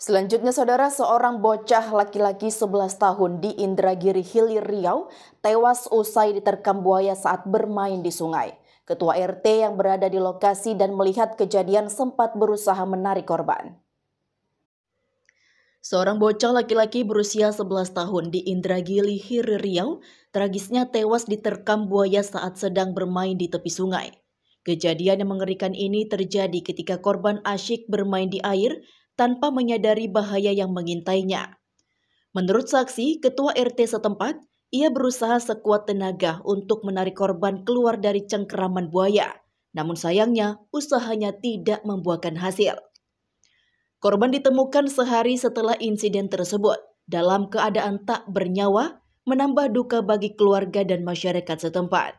Selanjutnya saudara seorang bocah laki-laki 11 tahun di Indragiri Hilir Riau tewas usai diterkam buaya saat bermain di sungai. Ketua RT yang berada di lokasi dan melihat kejadian sempat berusaha menarik korban. Seorang bocah laki-laki berusia 11 tahun di Indragiri Hilir Riau tragisnya tewas diterkam buaya saat sedang bermain di tepi sungai. Kejadian yang mengerikan ini terjadi ketika korban asyik bermain di air tanpa menyadari bahaya yang mengintainya. Menurut saksi, ketua RT setempat, ia berusaha sekuat tenaga untuk menarik korban keluar dari cengkeraman buaya. Namun sayangnya, usahanya tidak membuahkan hasil. Korban ditemukan sehari setelah insiden tersebut dalam keadaan tak bernyawa, menambah duka bagi keluarga dan masyarakat setempat.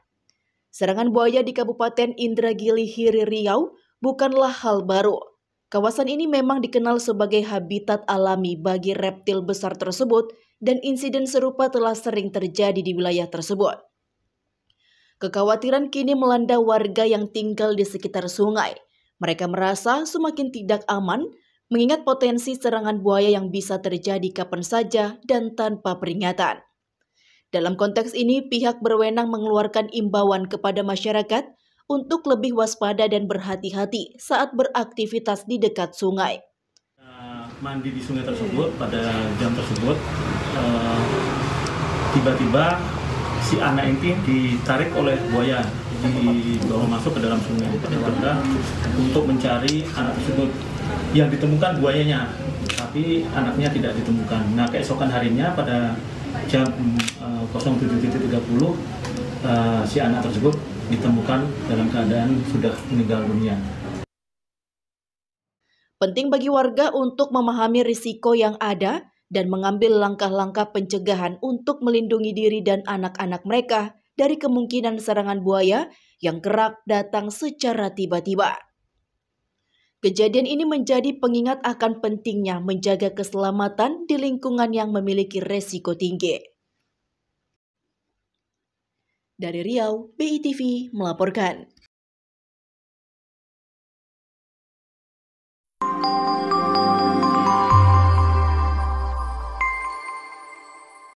Serangan buaya di Kabupaten Indragiri Hilir Riau bukanlah hal baru. Kawasan ini memang dikenal sebagai habitat alami bagi reptil besar tersebut dan insiden serupa telah sering terjadi di wilayah tersebut. Kekhawatiran kini melanda warga yang tinggal di sekitar sungai. Mereka merasa semakin tidak aman mengingat potensi serangan buaya yang bisa terjadi kapan saja dan tanpa peringatan. Dalam konteks ini, pihak berwenang mengeluarkan imbauan kepada masyarakat untuk lebih waspada dan berhati-hati saat beraktivitas di dekat sungai. Mandi di sungai tersebut pada jam tersebut, eh, tiba-tiba si anak ini ditarik oleh buaya dibawa masuk ke dalam sungai warga untuk mencari anak tersebut yang ditemukan buayanya tapi anaknya tidak ditemukan nah keesokan harinya pada jam uh, 07.30 uh, si anak tersebut ditemukan dalam keadaan sudah meninggal dunia. Penting bagi warga untuk memahami risiko yang ada dan mengambil langkah-langkah pencegahan untuk melindungi diri dan anak-anak mereka dari kemungkinan serangan buaya yang kerap datang secara tiba-tiba. Kejadian ini menjadi pengingat akan pentingnya menjaga keselamatan di lingkungan yang memiliki resiko tinggi. Dari Riau, BITV melaporkan.